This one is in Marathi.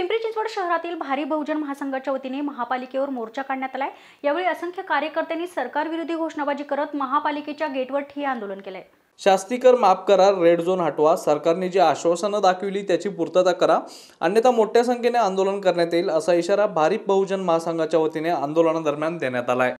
पिंपरी चिंचवड शहरातील भारी बहुजन महासंघाच्या वतीने महापालिकेवर मोर्चा काढण्यात आलाय यावेळी असंख्य कार्यकर्त्यांनी सरकारविरोधी घोषणाबाजी करत महापालिकेच्या गेटवर ठिय्या आंदोलन केलंय शास्तीकर माफ करा रेड झोन हटवा सरकारने जी आश्वासनं दाखविली त्याची पूर्तता करा अन्यथा मोठ्या संख्येने आंदोलन करण्यात येईल असा इशारा भारिप बहुजन महासंघाच्या वतीने आंदोलनादरम्यान देण्यात आलाय